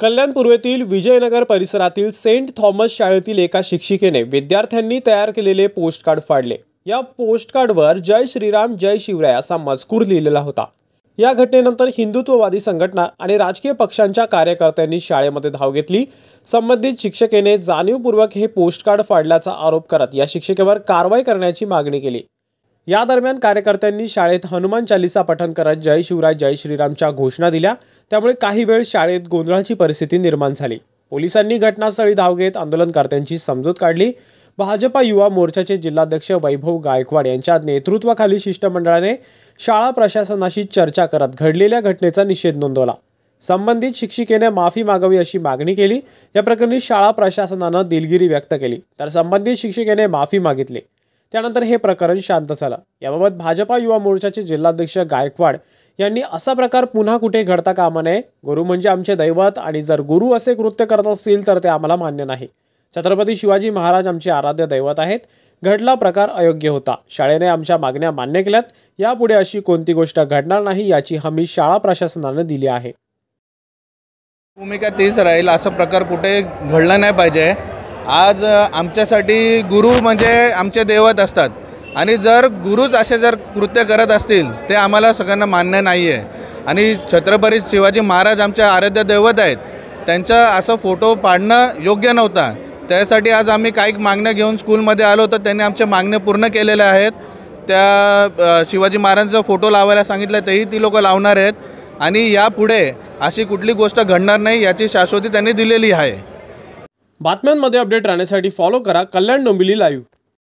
कल्याण पूर्वेतील विजयनगर परिसरातील Saint Thomas शाळेतील एका शिक्षिकेने विद्यार्थ्यांनी तयार केलेले पोस्टकार्ड फाडले या पोस्टकार्डवर जय श्रीराम जय शिवराय असा मजकूर लिहिलेला होता या घटनेनंतर हिंदुत्ववादी संघटना आणि राजकीय पक्षांच्या कार्यकर्त्यांनी शाळेमध्ये धाव घेतली संबंधित शिक्षकेने जाणीवपूर्वक हे पोस्टकार्ड फाडल्याचा आरोप करत या शिक्षिकेवर कारवाई करण्याची मागणी केली या दरम्यान कार्यकर्त्यांनी शाळेत हनुमान चालिसा पठण करत जय शिवराय जय श्रीरामच्या घोषणा दिल्या त्यामुळे काही वेळ शाळेत गोंधळाची परिस्थिती निर्माण झाली पोलिसांनी घटनास्थळी धाव घेत आंदोलनकर्त्यांची समजूत काढली भाजपा युवा मोर्चाचे जिल्हाध्यक्ष वैभव गायकवाड यांच्या नेतृत्वाखाली शिष्टमंडळाने शाळा प्रशासनाशी चर्चा करत घडलेल्या घटनेचा निषेध नोंदवला संबंधित शिक्षिकेने माफी मागावी अशी मागणी केली या प्रकरणी शाळा प्रशासनानं दिलगिरी व्यक्त केली तर संबंधित शिक्षिकेने माफी मागितली त्यानंतर हे प्रकरण शांत झालं याबाबत भाजपा युवा मोर्चाचे जिल्हाध्यक्ष गायकवाड यांनी असा प्रकार पुन्हा कुठे घडता कामा नये गुरु म्हणजे आमचे दैवत आणि जर गुरु असे कृत्य करत असतील तर ते आम्हाला मान्य नाही छत्रपती शिवाजी महाराज आमचे आराध्य दैवत आहेत घडला प्रकार अयोग्य होता शाळेने आमच्या मागण्या मान्य केल्यात यापुढे अशी कोणती गोष्ट घडणार नाही याची हमी शाळा प्रशासनानं दिली आहे भूमिका तेच राहील असा प्रकार कुठे घडला नाही पाहिजे आज आमच्यासाठी गुरु म्हणजे आमचे दैवत असतात आणि जर गुरुच असे जर कृत्य करत असतील ते आम्हाला सगळ्यांना मान्य नाही आहे आणि छत्रपती शिवाजी महाराज आमचे आराध्य दैवत आहेत त्यांचा असं फोटो पाडणं योग्य नव्हता त्यासाठी आज आम्ही काही मागण्या घेऊन स्कूलमध्ये आलो तर त्यांनी आमच्या मागणे पूर्ण केलेल्या आहेत त्या शिवाजी महाराजांचा फोटो लावायला सांगितलं तेही ती लोकं लावणार आहेत आणि यापुढे अशी कुठली गोष्ट घडणार नाही याची शाश्वती त्यांनी दिलेली आहे बातम्यांमध्ये अपडेट राहण्यासाठी फॉलो करा कल्याण डोंबिवली लाईव्ह